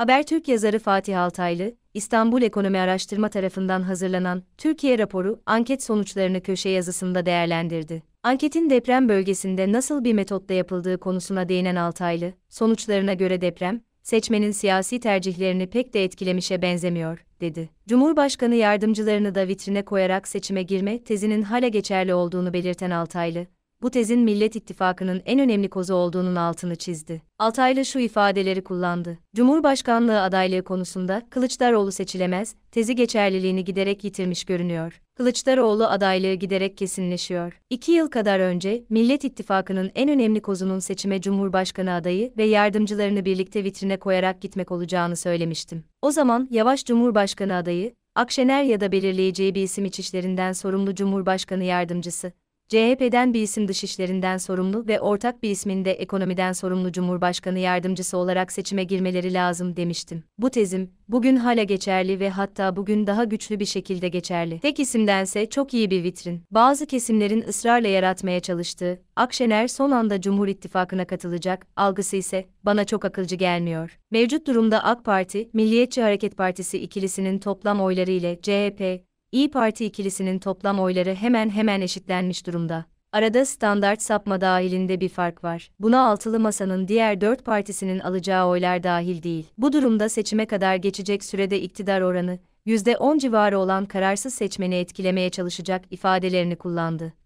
Habertürk yazarı Fatih Altaylı, İstanbul Ekonomi Araştırma tarafından hazırlanan Türkiye raporu anket sonuçlarını köşe yazısında değerlendirdi. Anketin deprem bölgesinde nasıl bir metotla yapıldığı konusuna değinen Altaylı, sonuçlarına göre deprem, seçmenin siyasi tercihlerini pek de etkilemişe benzemiyor, dedi. Cumhurbaşkanı yardımcılarını da vitrine koyarak seçime girme tezinin hala geçerli olduğunu belirten Altaylı, bu tezin Millet İttifakı'nın en önemli kozu olduğunun altını çizdi. Altaylı şu ifadeleri kullandı. Cumhurbaşkanlığı adaylığı konusunda Kılıçdaroğlu seçilemez, tezi geçerliliğini giderek yitirmiş görünüyor. Kılıçdaroğlu adaylığı giderek kesinleşiyor. İki yıl kadar önce Millet İttifakı'nın en önemli kozunun seçime Cumhurbaşkanı adayı ve yardımcılarını birlikte vitrine koyarak gitmek olacağını söylemiştim. O zaman Yavaş Cumhurbaşkanı adayı, Akşener ya da belirleyeceği bir isim içişlerinden sorumlu Cumhurbaşkanı yardımcısı, CHP'den bir isim dışişlerinden sorumlu ve ortak bir ismin de ekonomiden sorumlu Cumhurbaşkanı yardımcısı olarak seçime girmeleri lazım demiştim. Bu tezim, bugün hala geçerli ve hatta bugün daha güçlü bir şekilde geçerli. Tek isimdense çok iyi bir vitrin. Bazı kesimlerin ısrarla yaratmaya çalıştığı, Akşener son anda Cumhur İttifakı'na katılacak, algısı ise bana çok akılcı gelmiyor. Mevcut durumda AK Parti, Milliyetçi Hareket Partisi ikilisinin toplam oyları ile CHP, İyi Parti ikilisinin toplam oyları hemen hemen eşitlenmiş durumda. Arada standart sapma dahilinde bir fark var. Buna altılı masanın diğer dört partisinin alacağı oylar dahil değil. Bu durumda seçime kadar geçecek sürede iktidar oranı %10 civarı olan kararsız seçmeni etkilemeye çalışacak ifadelerini kullandı.